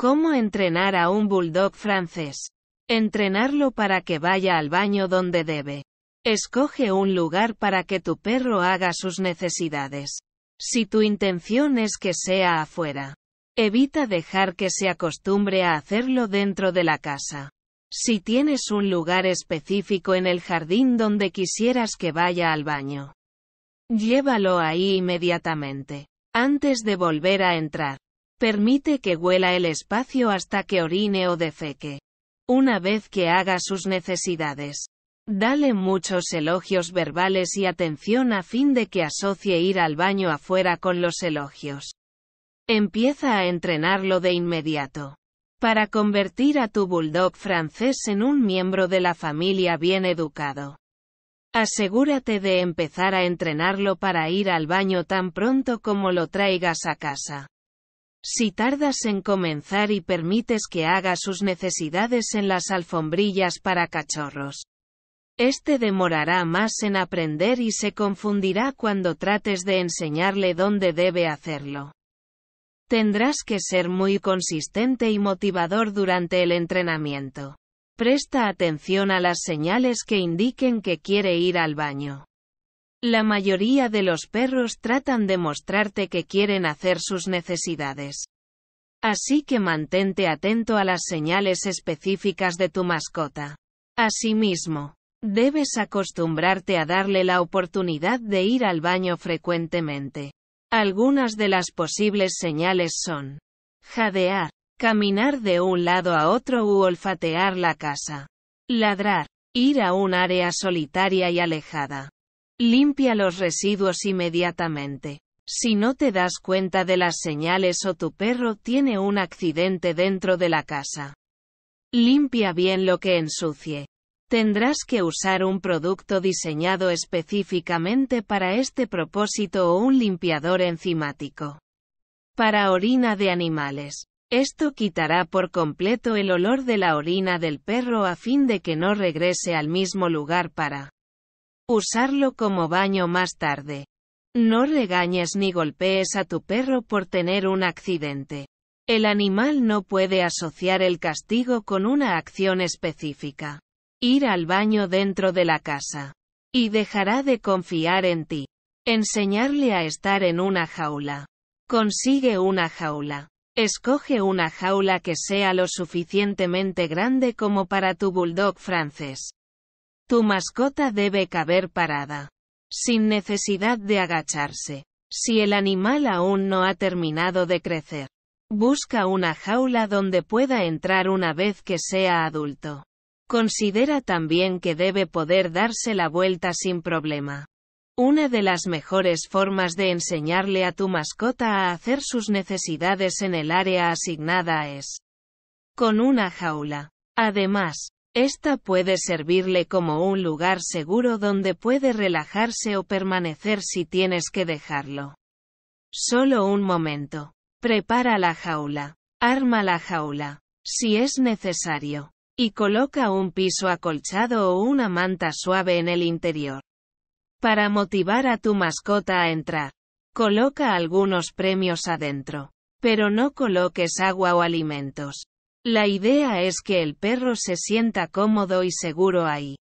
¿Cómo entrenar a un bulldog francés? Entrenarlo para que vaya al baño donde debe. Escoge un lugar para que tu perro haga sus necesidades. Si tu intención es que sea afuera, evita dejar que se acostumbre a hacerlo dentro de la casa. Si tienes un lugar específico en el jardín donde quisieras que vaya al baño, llévalo ahí inmediatamente, antes de volver a entrar. Permite que huela el espacio hasta que orine o defeque. Una vez que haga sus necesidades. Dale muchos elogios verbales y atención a fin de que asocie ir al baño afuera con los elogios. Empieza a entrenarlo de inmediato. Para convertir a tu bulldog francés en un miembro de la familia bien educado. Asegúrate de empezar a entrenarlo para ir al baño tan pronto como lo traigas a casa. Si tardas en comenzar y permites que haga sus necesidades en las alfombrillas para cachorros, este demorará más en aprender y se confundirá cuando trates de enseñarle dónde debe hacerlo. Tendrás que ser muy consistente y motivador durante el entrenamiento. Presta atención a las señales que indiquen que quiere ir al baño. La mayoría de los perros tratan de mostrarte que quieren hacer sus necesidades. Así que mantente atento a las señales específicas de tu mascota. Asimismo, debes acostumbrarte a darle la oportunidad de ir al baño frecuentemente. Algunas de las posibles señales son jadear, caminar de un lado a otro u olfatear la casa, ladrar, ir a un área solitaria y alejada, Limpia los residuos inmediatamente. Si no te das cuenta de las señales o tu perro tiene un accidente dentro de la casa. Limpia bien lo que ensucie. Tendrás que usar un producto diseñado específicamente para este propósito o un limpiador enzimático. Para orina de animales. Esto quitará por completo el olor de la orina del perro a fin de que no regrese al mismo lugar para Usarlo como baño más tarde. No regañes ni golpees a tu perro por tener un accidente. El animal no puede asociar el castigo con una acción específica. Ir al baño dentro de la casa. Y dejará de confiar en ti. Enseñarle a estar en una jaula. Consigue una jaula. Escoge una jaula que sea lo suficientemente grande como para tu bulldog francés. Tu mascota debe caber parada. Sin necesidad de agacharse. Si el animal aún no ha terminado de crecer. Busca una jaula donde pueda entrar una vez que sea adulto. Considera también que debe poder darse la vuelta sin problema. Una de las mejores formas de enseñarle a tu mascota a hacer sus necesidades en el área asignada es con una jaula. Además, esta puede servirle como un lugar seguro donde puede relajarse o permanecer si tienes que dejarlo. Solo un momento. Prepara la jaula. Arma la jaula. Si es necesario. Y coloca un piso acolchado o una manta suave en el interior. Para motivar a tu mascota a entrar. Coloca algunos premios adentro. Pero no coloques agua o alimentos. La idea es que el perro se sienta cómodo y seguro ahí.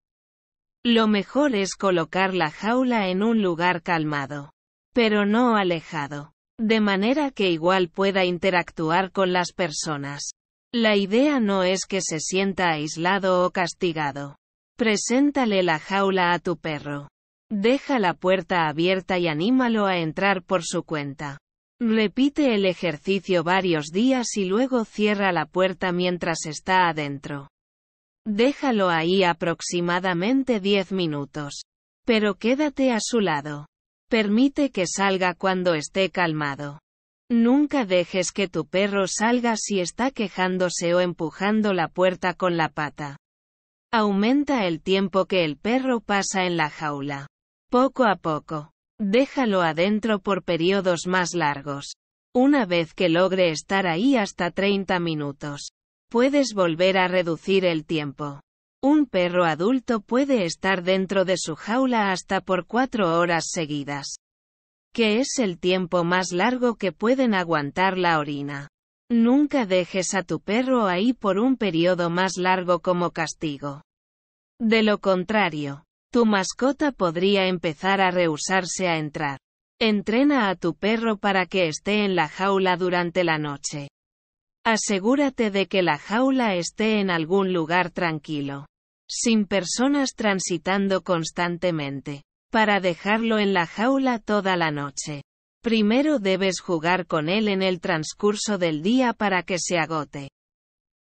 Lo mejor es colocar la jaula en un lugar calmado, pero no alejado, de manera que igual pueda interactuar con las personas. La idea no es que se sienta aislado o castigado. Preséntale la jaula a tu perro. Deja la puerta abierta y anímalo a entrar por su cuenta. Repite el ejercicio varios días y luego cierra la puerta mientras está adentro. Déjalo ahí aproximadamente 10 minutos. Pero quédate a su lado. Permite que salga cuando esté calmado. Nunca dejes que tu perro salga si está quejándose o empujando la puerta con la pata. Aumenta el tiempo que el perro pasa en la jaula. Poco a poco. Déjalo adentro por periodos más largos. Una vez que logre estar ahí hasta 30 minutos, puedes volver a reducir el tiempo. Un perro adulto puede estar dentro de su jaula hasta por 4 horas seguidas, que es el tiempo más largo que pueden aguantar la orina. Nunca dejes a tu perro ahí por un periodo más largo como castigo. De lo contrario, tu mascota podría empezar a rehusarse a entrar. Entrena a tu perro para que esté en la jaula durante la noche. Asegúrate de que la jaula esté en algún lugar tranquilo. Sin personas transitando constantemente. Para dejarlo en la jaula toda la noche. Primero debes jugar con él en el transcurso del día para que se agote.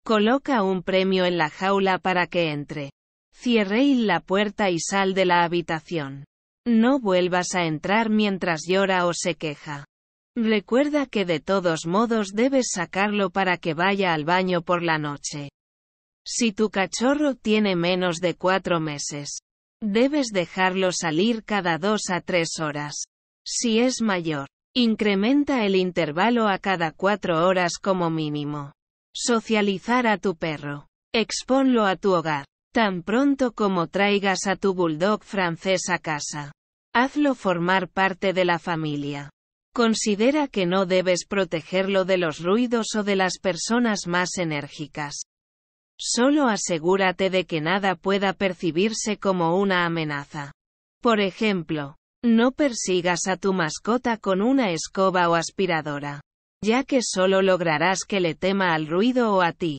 Coloca un premio en la jaula para que entre. Cierre la puerta y sal de la habitación. No vuelvas a entrar mientras llora o se queja. Recuerda que de todos modos debes sacarlo para que vaya al baño por la noche. Si tu cachorro tiene menos de cuatro meses, debes dejarlo salir cada dos a tres horas. Si es mayor, incrementa el intervalo a cada cuatro horas como mínimo. Socializar a tu perro. Exponlo a tu hogar. Tan pronto como traigas a tu bulldog francés a casa. Hazlo formar parte de la familia. Considera que no debes protegerlo de los ruidos o de las personas más enérgicas. Solo asegúrate de que nada pueda percibirse como una amenaza. Por ejemplo, no persigas a tu mascota con una escoba o aspiradora, ya que solo lograrás que le tema al ruido o a ti.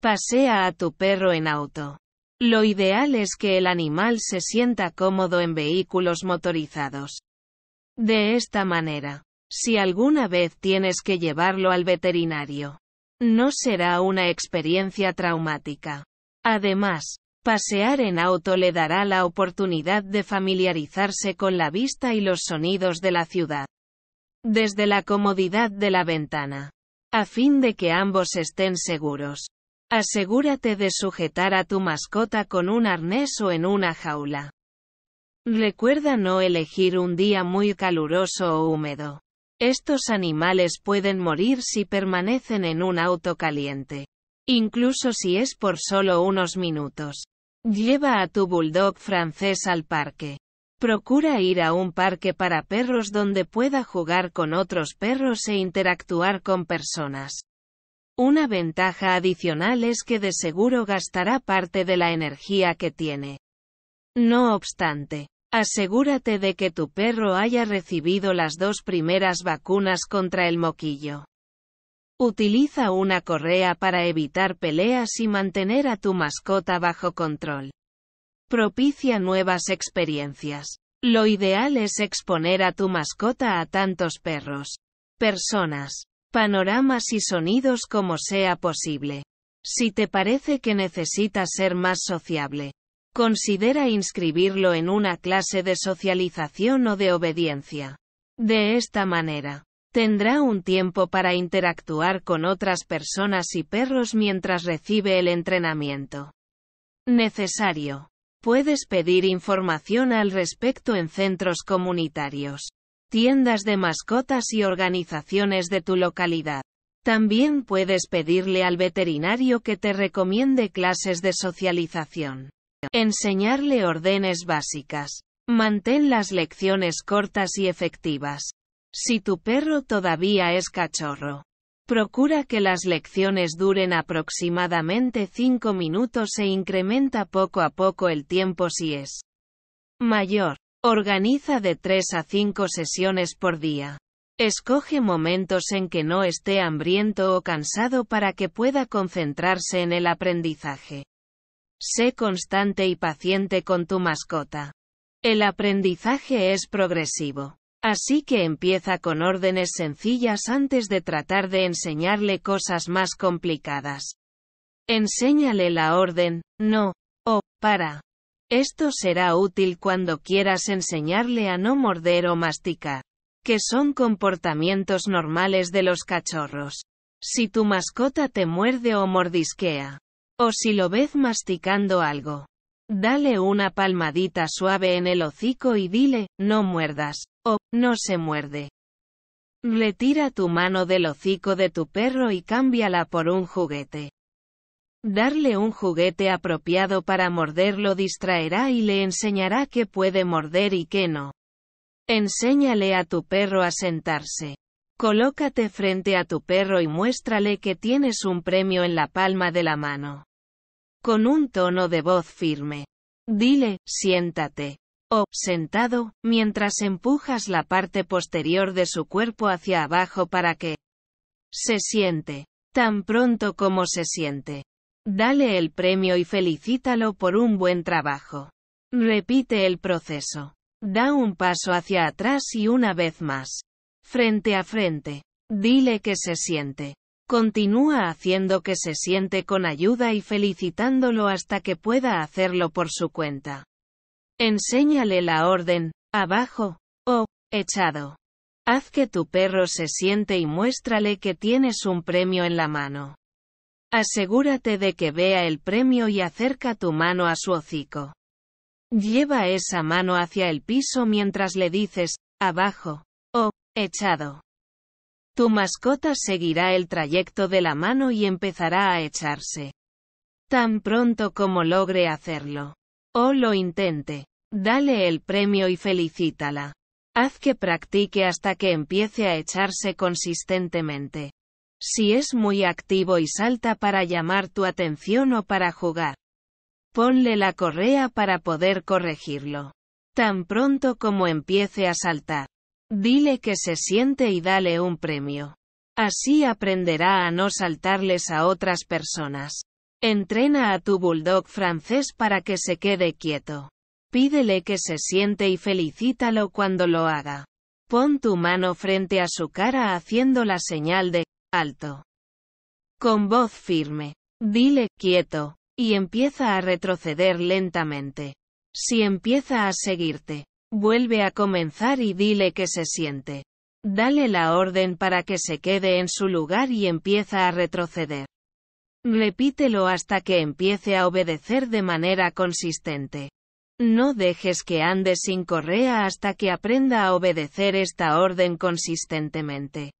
Pasea a tu perro en auto. Lo ideal es que el animal se sienta cómodo en vehículos motorizados. De esta manera, si alguna vez tienes que llevarlo al veterinario, no será una experiencia traumática. Además, pasear en auto le dará la oportunidad de familiarizarse con la vista y los sonidos de la ciudad. Desde la comodidad de la ventana. A fin de que ambos estén seguros. Asegúrate de sujetar a tu mascota con un arnés o en una jaula. Recuerda no elegir un día muy caluroso o húmedo. Estos animales pueden morir si permanecen en un auto caliente. Incluso si es por solo unos minutos. Lleva a tu bulldog francés al parque. Procura ir a un parque para perros donde pueda jugar con otros perros e interactuar con personas. Una ventaja adicional es que de seguro gastará parte de la energía que tiene. No obstante, asegúrate de que tu perro haya recibido las dos primeras vacunas contra el moquillo. Utiliza una correa para evitar peleas y mantener a tu mascota bajo control. Propicia nuevas experiencias. Lo ideal es exponer a tu mascota a tantos perros, personas, panoramas y sonidos como sea posible. Si te parece que necesitas ser más sociable, considera inscribirlo en una clase de socialización o de obediencia. De esta manera, tendrá un tiempo para interactuar con otras personas y perros mientras recibe el entrenamiento necesario. Puedes pedir información al respecto en centros comunitarios tiendas de mascotas y organizaciones de tu localidad. También puedes pedirle al veterinario que te recomiende clases de socialización. Enseñarle órdenes básicas. Mantén las lecciones cortas y efectivas. Si tu perro todavía es cachorro, procura que las lecciones duren aproximadamente 5 minutos e incrementa poco a poco el tiempo si es mayor. Organiza de 3 a 5 sesiones por día. Escoge momentos en que no esté hambriento o cansado para que pueda concentrarse en el aprendizaje. Sé constante y paciente con tu mascota. El aprendizaje es progresivo. Así que empieza con órdenes sencillas antes de tratar de enseñarle cosas más complicadas. Enséñale la orden, no, o, para, esto será útil cuando quieras enseñarle a no morder o masticar, que son comportamientos normales de los cachorros. Si tu mascota te muerde o mordisquea, o si lo ves masticando algo, dale una palmadita suave en el hocico y dile, no muerdas, o, no se muerde. Retira tu mano del hocico de tu perro y cámbiala por un juguete. Darle un juguete apropiado para morderlo distraerá y le enseñará qué puede morder y qué no. Enséñale a tu perro a sentarse. Colócate frente a tu perro y muéstrale que tienes un premio en la palma de la mano. Con un tono de voz firme. Dile, siéntate. O, sentado, mientras empujas la parte posterior de su cuerpo hacia abajo para que se siente. Tan pronto como se siente. Dale el premio y felicítalo por un buen trabajo. Repite el proceso. Da un paso hacia atrás y una vez más. Frente a frente. Dile que se siente. Continúa haciendo que se siente con ayuda y felicitándolo hasta que pueda hacerlo por su cuenta. Enséñale la orden, abajo, o, echado. Haz que tu perro se siente y muéstrale que tienes un premio en la mano. Asegúrate de que vea el premio y acerca tu mano a su hocico. Lleva esa mano hacia el piso mientras le dices, abajo, o, echado. Tu mascota seguirá el trayecto de la mano y empezará a echarse. Tan pronto como logre hacerlo. O lo intente. Dale el premio y felicítala. Haz que practique hasta que empiece a echarse consistentemente. Si es muy activo y salta para llamar tu atención o para jugar. Ponle la correa para poder corregirlo. Tan pronto como empiece a saltar. Dile que se siente y dale un premio. Así aprenderá a no saltarles a otras personas. Entrena a tu bulldog francés para que se quede quieto. Pídele que se siente y felicítalo cuando lo haga. Pon tu mano frente a su cara haciendo la señal de alto. Con voz firme. Dile, quieto, y empieza a retroceder lentamente. Si empieza a seguirte, vuelve a comenzar y dile que se siente. Dale la orden para que se quede en su lugar y empieza a retroceder. Repítelo hasta que empiece a obedecer de manera consistente. No dejes que ande sin correa hasta que aprenda a obedecer esta orden consistentemente.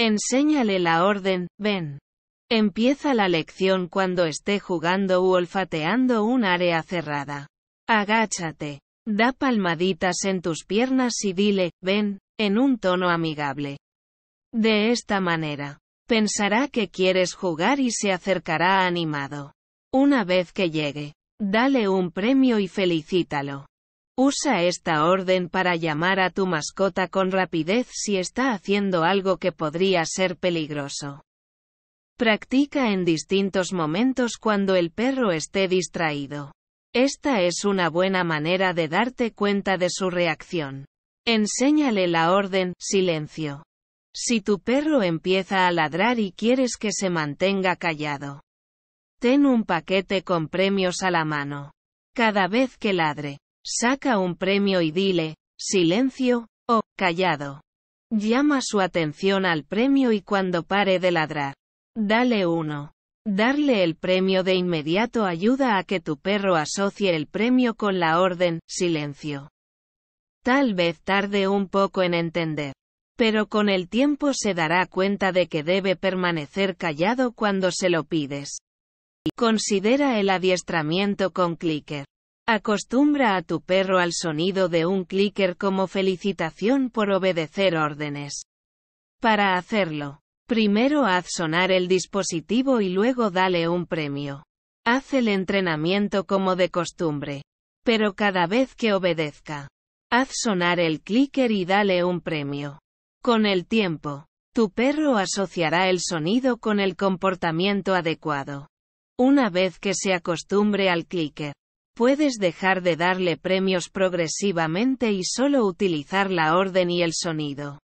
Enséñale la orden, ven. Empieza la lección cuando esté jugando u olfateando un área cerrada. Agáchate. Da palmaditas en tus piernas y dile, ven, en un tono amigable. De esta manera, pensará que quieres jugar y se acercará animado. Una vez que llegue, dale un premio y felicítalo. Usa esta orden para llamar a tu mascota con rapidez si está haciendo algo que podría ser peligroso. Practica en distintos momentos cuando el perro esté distraído. Esta es una buena manera de darte cuenta de su reacción. Enséñale la orden, silencio. Si tu perro empieza a ladrar y quieres que se mantenga callado, ten un paquete con premios a la mano. Cada vez que ladre, Saca un premio y dile, silencio, o, callado. Llama su atención al premio y cuando pare de ladrar. Dale uno. Darle el premio de inmediato ayuda a que tu perro asocie el premio con la orden, silencio. Tal vez tarde un poco en entender. Pero con el tiempo se dará cuenta de que debe permanecer callado cuando se lo pides. Considera el adiestramiento con clicker. Acostumbra a tu perro al sonido de un clicker como felicitación por obedecer órdenes. Para hacerlo, primero haz sonar el dispositivo y luego dale un premio. Haz el entrenamiento como de costumbre. Pero cada vez que obedezca, haz sonar el clicker y dale un premio. Con el tiempo, tu perro asociará el sonido con el comportamiento adecuado. Una vez que se acostumbre al clicker, Puedes dejar de darle premios progresivamente y solo utilizar la orden y el sonido.